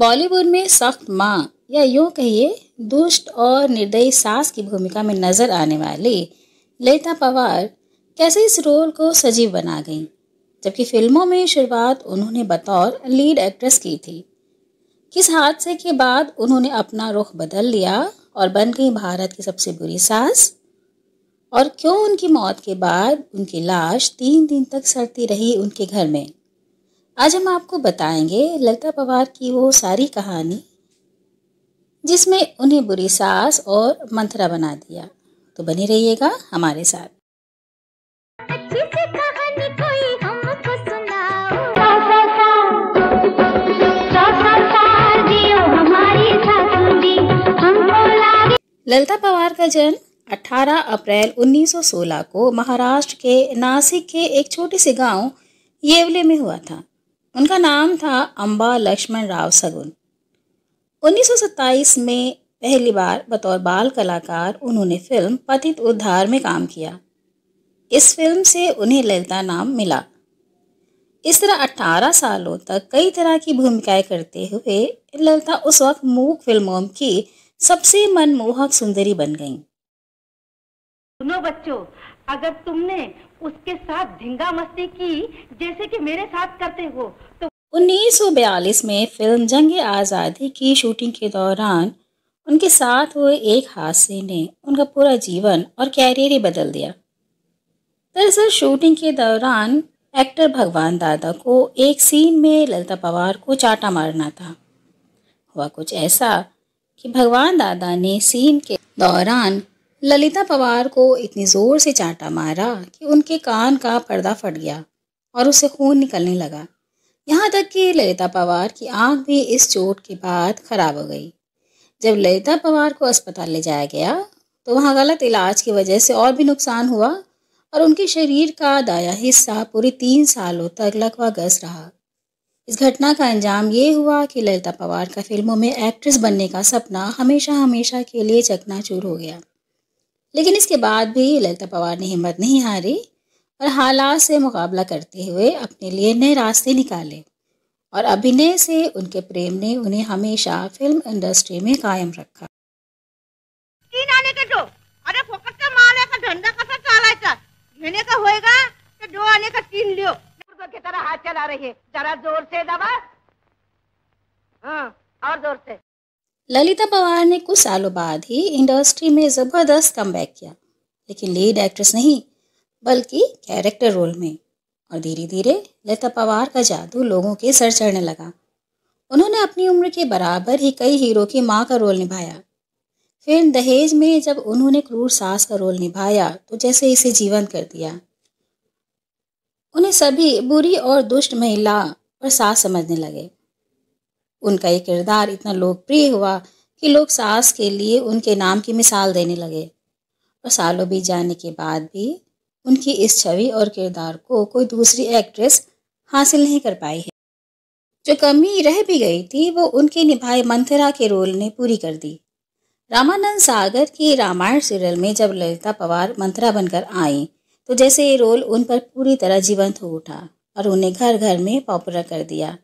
बॉलीवुड में सख्त माँ या यूँ कहिए दुष्ट और निर्दयी सास की भूमिका में नजर आने वाली लेता पवार कैसे इस रोल को सजीव बना गई जबकि फिल्मों में शुरुआत उन्होंने बतौर लीड एक्ट्रेस की थी किस हादसे के बाद उन्होंने अपना रुख बदल लिया और बन गई भारत की सबसे बुरी सास और क्यों उनकी मौत के बाद उनकी लाश तीन दिन तक सड़ती रही उनके घर में आज हम आपको बताएंगे ललिता पवार की वो सारी कहानी जिसमें उन्हें बुरी सास और मंथरा बना दिया तो बने रहिएगा हमारे साथ ललिता पवार का जन्म 18 अप्रैल 1916 को महाराष्ट्र के नासिक के एक छोटे से गांव येवले में हुआ था उनका नाम था अम्बा लक्ष्मण राव सगुन 1927 में पहली बार बतौर बाल कलाकार उन्होंने फिल्म पतित उद्धार में काम किया इस फिल्म से उन्हें ललिता नाम मिला इस तरह 18 सालों तक कई तरह की भूमिकाएं करते हुए ललिता उस वक्त मूक फिल्मों की सबसे मनमोहक सुंदरी बन गईं सुनो बच्चों अगर तुमने उसके साथ ढिंगा मस्ती की जैसे कि मेरे साथ करते हो तो 1942 में फिल्म जंग आज़ादी की शूटिंग के दौरान उनके साथ हुए एक हादसे ने उनका पूरा जीवन और कैरियर ही बदल दिया दरअसल शूटिंग के दौरान एक्टर भगवान दादा को एक सीन में ललिता पवार को चाटा मारना था हुआ कुछ ऐसा कि भगवान दादा ने सीन के दौरान ललिता पवार को इतनी ज़ोर से चांटा मारा कि उनके कान का पर्दा फट गया और उसे खून निकलने लगा यहाँ तक कि ललिता पवार की आंख भी इस चोट के बाद खराब हो गई जब ललिता पवार को अस्पताल ले जाया गया तो वहाँ गलत इलाज की वजह से और भी नुकसान हुआ और उनके शरीर का दाया हिस्सा पूरे तीन सालों तक लकवा गस रहा इस घटना का अंजाम ये हुआ कि ललिता पवार का फिल्मों में एक्ट्रेस बनने का सपना हमेशा हमेशा के लिए चकनाचूर हो गया लेकिन इसके बाद भी ललिता पवार ने हिम्मत नहीं हारी और हालात से मुकाबला करते हुए अपने लिए नए रास्ते निकाले और अभिनय से उनके प्रेम ने उन्हें हमेशा फिल्म इंडस्ट्री में कायम रखा का का जरा जोर से दबा हाँ और जोर से ललिता पवार ने कुछ सालों बाद ही इंडस्ट्री में ज़बरदस्त कम किया लेकिन लीड एक्ट्रेस नहीं बल्कि कैरेक्टर रोल में और धीरे धीरे ललिता पवार का जादू लोगों के सर चढ़ने लगा उन्होंने अपनी उम्र के बराबर ही कई हीरो की माँ का रोल निभाया फिर दहेज में जब उन्होंने क्रूर सास का रोल निभाया तो जैसे इसे जीवंत कर दिया उन्हें सभी बुरी और दुष्ट महिला पर सास समझने लगे उनका ये किरदार इतना लोकप्रिय हुआ कि लोग सास के लिए उनके नाम की मिसाल देने लगे और सालों बीत जाने के बाद भी उनकी इस छवि और किरदार को कोई दूसरी एक्ट्रेस हासिल नहीं कर पाई है जो कमी रह भी गई थी वो उनके निभाए मंथरा के रोल ने पूरी कर दी रामानंद सागर की रामायण सीरियल में जब ललिता पवार मंथरा बनकर आई तो जैसे ये रोल उन पर पूरी तरह जीवंत हो उठा और उन्हें घर घर में पॉपुलर कर दिया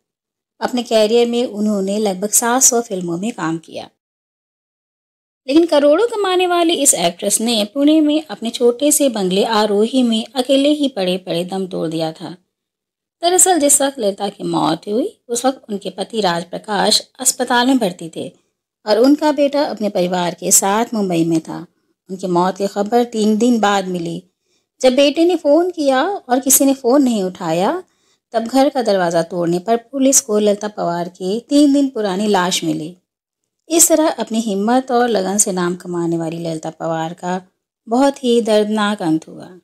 अपने कैरियर में उन्होंने लगभग सात सौ फिल्मों में काम किया लेकिन करोड़ों कमाने वाली इस एक्ट्रेस ने पुणे में अपने छोटे से बंगले आरोही में अकेले ही पड़े पड़े दम तोड़ दिया था दरअसल जिस वक्त ललिता की मौत हुई उस वक्त उनके पति राज प्रकाश अस्पताल में भर्ती थे और उनका बेटा अपने परिवार के साथ मुंबई में था उनकी मौत की खबर तीन दिन बाद मिली जब बेटे ने फ़ोन किया और किसी ने फ़ोन नहीं उठाया तब घर का दरवाज़ा तोड़ने पर पुलिस को ललता पवार की तीन दिन पुरानी लाश मिली इस तरह अपनी हिम्मत और लगन से नाम कमाने वाली ललता पवार का बहुत ही दर्दनाक अंत हुआ